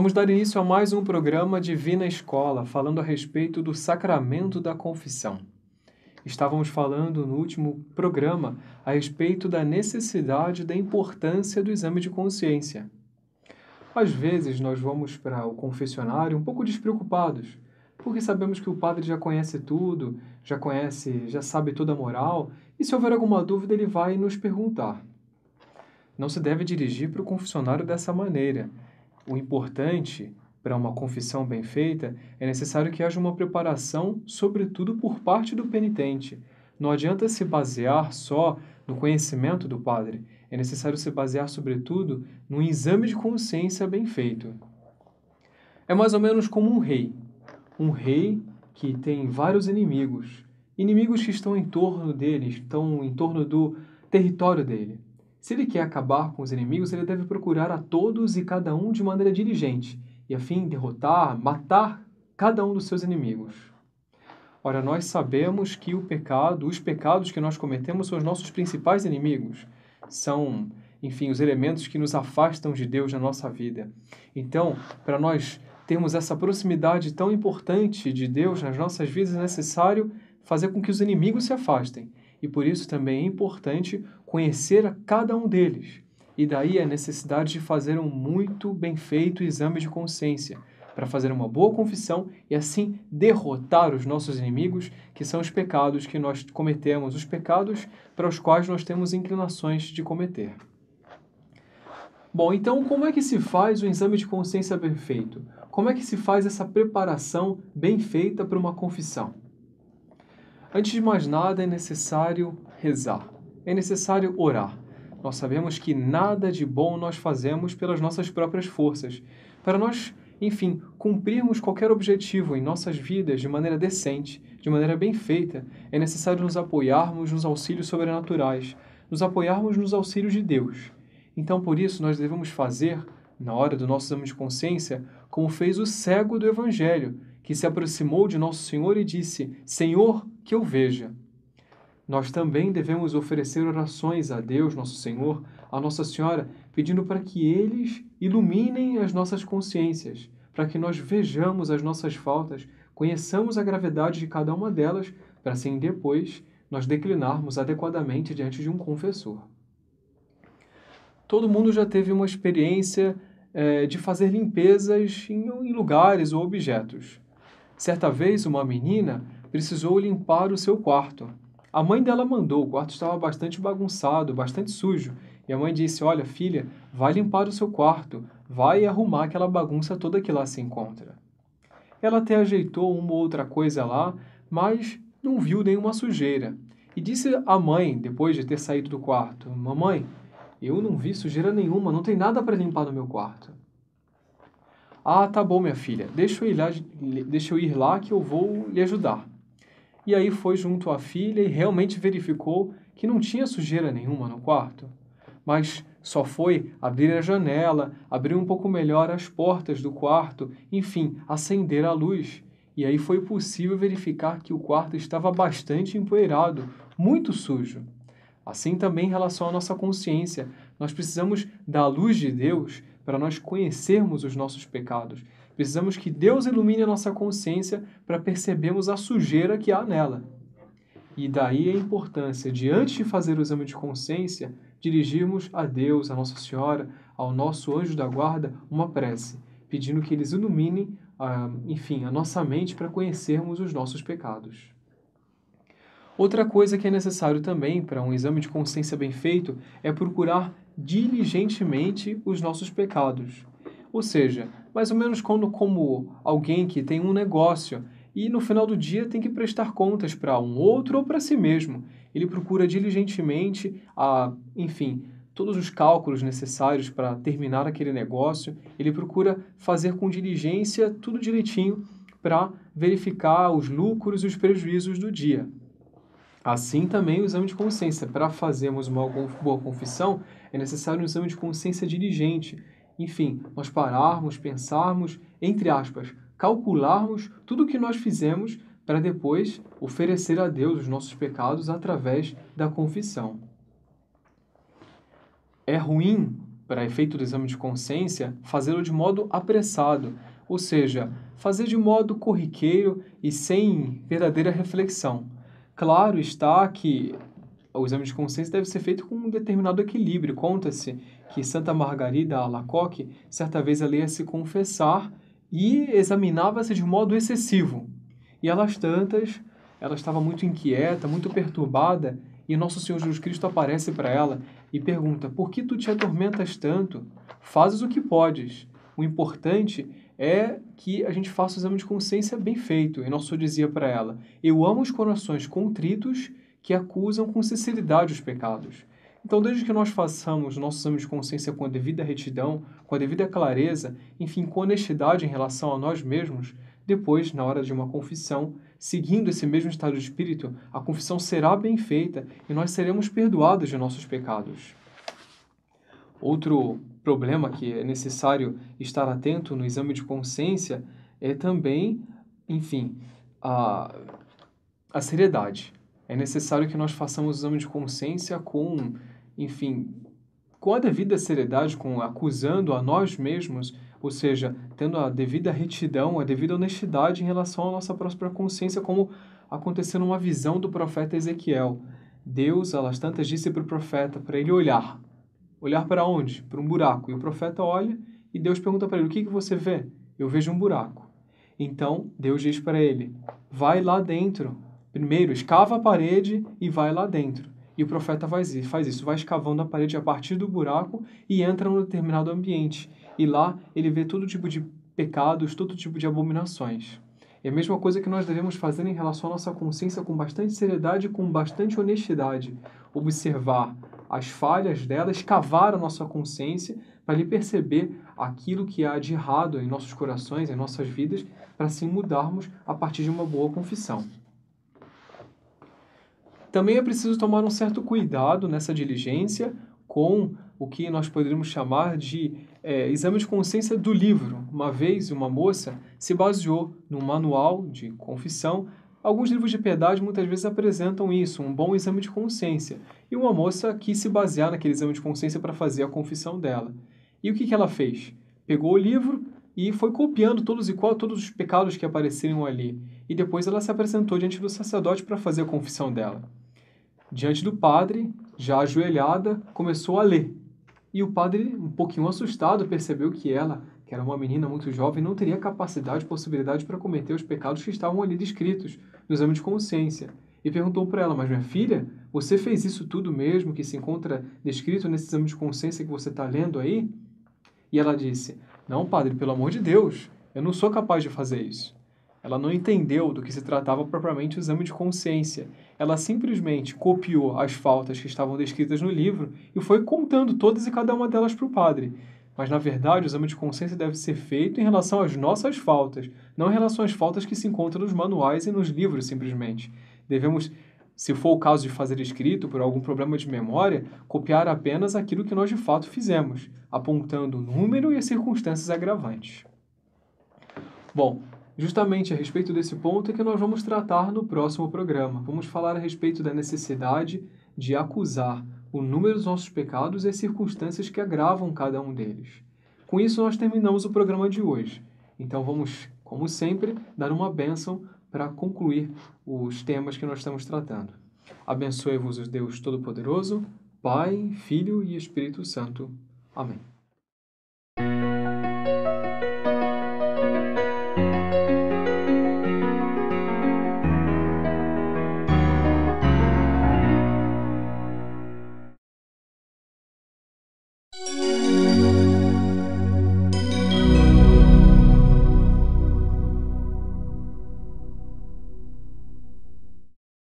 Vamos dar início a mais um programa Divina Escola, falando a respeito do sacramento da confissão. Estávamos falando no último programa a respeito da necessidade da importância do exame de consciência. Às vezes nós vamos para o confessionário um pouco despreocupados, porque sabemos que o padre já conhece tudo, já conhece, já sabe toda a moral, e se houver alguma dúvida ele vai nos perguntar. Não se deve dirigir para o confessionário dessa maneira o importante para uma confissão bem feita é necessário que haja uma preparação, sobretudo por parte do penitente. Não adianta se basear só no conhecimento do padre, é necessário se basear, sobretudo, num exame de consciência bem feito. É mais ou menos como um rei. Um rei que tem vários inimigos. Inimigos que estão em torno dele, estão em torno do território dele. Se ele quer acabar com os inimigos, ele deve procurar a todos e cada um de maneira diligente, e a fim derrotar, matar cada um dos seus inimigos. Ora, nós sabemos que o pecado, os pecados que nós cometemos são os nossos principais inimigos, são, enfim, os elementos que nos afastam de Deus na nossa vida. Então, para nós termos essa proximidade tão importante de Deus nas nossas vidas, é necessário fazer com que os inimigos se afastem. E por isso também é importante conhecer a cada um deles. E daí a necessidade de fazer um muito bem feito exame de consciência, para fazer uma boa confissão e assim derrotar os nossos inimigos, que são os pecados que nós cometemos, os pecados para os quais nós temos inclinações de cometer. Bom, então como é que se faz o exame de consciência perfeito? Como é que se faz essa preparação bem feita para uma confissão? Antes de mais nada, é necessário rezar é necessário orar. Nós sabemos que nada de bom nós fazemos pelas nossas próprias forças. Para nós, enfim, cumprirmos qualquer objetivo em nossas vidas de maneira decente, de maneira bem feita, é necessário nos apoiarmos nos auxílios sobrenaturais, nos apoiarmos nos auxílios de Deus. Então, por isso, nós devemos fazer, na hora do nosso exame de consciência, como fez o cego do Evangelho, que se aproximou de Nosso Senhor e disse: Senhor, que eu veja. Nós também devemos oferecer orações a Deus, nosso Senhor, a Nossa Senhora, pedindo para que eles iluminem as nossas consciências, para que nós vejamos as nossas faltas, conheçamos a gravidade de cada uma delas, para assim depois nós declinarmos adequadamente diante de um confessor. Todo mundo já teve uma experiência é, de fazer limpezas em, em lugares ou objetos. Certa vez, uma menina precisou limpar o seu quarto a mãe dela mandou, o quarto estava bastante bagunçado, bastante sujo. E a mãe disse: Olha, filha, vai limpar o seu quarto, vai arrumar aquela bagunça toda que lá se encontra. Ela até ajeitou uma ou outra coisa lá, mas não viu nenhuma sujeira. E disse à mãe, depois de ter saído do quarto: Mamãe, eu não vi sujeira nenhuma, não tem nada para limpar no meu quarto. Ah, tá bom, minha filha, deixa eu ir lá, deixa eu ir lá que eu vou lhe ajudar e aí foi junto à filha e realmente verificou que não tinha sujeira nenhuma no quarto. Mas só foi abrir a janela, abrir um pouco melhor as portas do quarto, enfim, acender a luz. E aí foi possível verificar que o quarto estava bastante empoeirado, muito sujo. Assim também em relação à nossa consciência, nós precisamos da luz de Deus para nós conhecermos os nossos pecados Precisamos que Deus ilumine a nossa consciência para percebermos a sujeira que há nela. E daí a importância de, antes de fazer o exame de consciência, dirigirmos a Deus, a Nossa Senhora, ao nosso anjo da guarda, uma prece, pedindo que eles iluminem, ah, enfim, a nossa mente para conhecermos os nossos pecados. Outra coisa que é necessário também para um exame de consciência bem feito é procurar diligentemente os nossos pecados. Ou seja, mais ou menos quando, como alguém que tem um negócio e no final do dia tem que prestar contas para um outro ou para si mesmo. Ele procura diligentemente, a, enfim, todos os cálculos necessários para terminar aquele negócio. Ele procura fazer com diligência tudo direitinho para verificar os lucros e os prejuízos do dia. Assim também o exame de consciência. Para fazermos uma boa confissão, é necessário um exame de consciência diligente enfim, nós pararmos, pensarmos, entre aspas, calcularmos tudo o que nós fizemos para depois oferecer a Deus os nossos pecados através da confissão. É ruim, para efeito do exame de consciência, fazê-lo de modo apressado, ou seja, fazer de modo corriqueiro e sem verdadeira reflexão. Claro está que o exame de consciência deve ser feito com um determinado equilíbrio. Conta-se que Santa Margarida Alacoque, certa vez ela ia se confessar e examinava-se de modo excessivo. E elas tantas, ela estava muito inquieta, muito perturbada, e nosso Senhor Jesus Cristo aparece para ela e pergunta: Por que tu te atormentas tanto? Fazes o que podes. O importante é que a gente faça o exame de consciência bem feito. E nosso Senhor dizia para ela: Eu amo os corações contritos que acusam com sinceridade os pecados. Então, desde que nós façamos nosso exame de consciência com a devida retidão, com a devida clareza, enfim, com honestidade em relação a nós mesmos, depois, na hora de uma confissão, seguindo esse mesmo estado de espírito, a confissão será bem feita e nós seremos perdoados de nossos pecados. Outro problema que é necessário estar atento no exame de consciência é também, enfim, a, a seriedade é necessário que nós façamos o exame de consciência com, enfim, com a devida seriedade, com acusando a nós mesmos, ou seja, tendo a devida retidão, a devida honestidade em relação à nossa própria consciência, como aconteceu numa visão do profeta Ezequiel. Deus, elas tantas, disse para o profeta para ele olhar. Olhar para onde? Para um buraco. E o profeta olha e Deus pergunta para ele: O que, que você vê? Eu vejo um buraco. Então Deus diz para ele: Vai lá dentro, Primeiro, escava a parede e vai lá dentro. E o profeta faz isso, vai escavando a parede a partir do buraco e entra num determinado ambiente. E lá ele vê todo tipo de pecados, todo tipo de abominações. É a mesma coisa que nós devemos fazer em relação à nossa consciência com bastante seriedade e com bastante honestidade. Observar as falhas dela, escavar a nossa consciência para lhe perceber aquilo que há de errado em nossos corações, em nossas vidas, para assim mudarmos a partir de uma boa confissão. Também é preciso tomar um certo cuidado nessa diligência com o que nós poderíamos chamar de é, exame de consciência do livro. Uma vez, uma moça se baseou num manual de confissão. Alguns livros de piedade muitas vezes apresentam isso, um bom exame de consciência. E uma moça quis se basear naquele exame de consciência para fazer a confissão dela. E o que, que ela fez? Pegou o livro, e foi copiando todos e qual todos os pecados que apareceram ali. E depois ela se apresentou diante do sacerdote para fazer a confissão dela. Diante do padre, já ajoelhada, começou a ler. E o padre, um pouquinho assustado, percebeu que ela, que era uma menina muito jovem, não teria capacidade possibilidade para cometer os pecados que estavam ali descritos no exame de consciência. E perguntou para ela: Mas minha filha, você fez isso tudo mesmo que se encontra descrito nesse exame de consciência que você está lendo aí? E ela disse: não, padre, pelo amor de Deus, eu não sou capaz de fazer isso. Ela não entendeu do que se tratava propriamente o exame de consciência. Ela simplesmente copiou as faltas que estavam descritas no livro e foi contando todas e cada uma delas para o padre. Mas, na verdade, o exame de consciência deve ser feito em relação às nossas faltas, não em relação às faltas que se encontram nos manuais e nos livros, simplesmente. Devemos, se for o caso de fazer escrito por algum problema de memória, copiar apenas aquilo que nós de fato fizemos apontando o número e as circunstâncias agravantes. Bom, justamente a respeito desse ponto é que nós vamos tratar no próximo programa. Vamos falar a respeito da necessidade de acusar o número dos nossos pecados e as circunstâncias que agravam cada um deles. Com isso, nós terminamos o programa de hoje. Então, vamos, como sempre, dar uma bênção para concluir os temas que nós estamos tratando. Abençoe-vos o Deus Todo-Poderoso, Pai, Filho e Espírito Santo. Amém.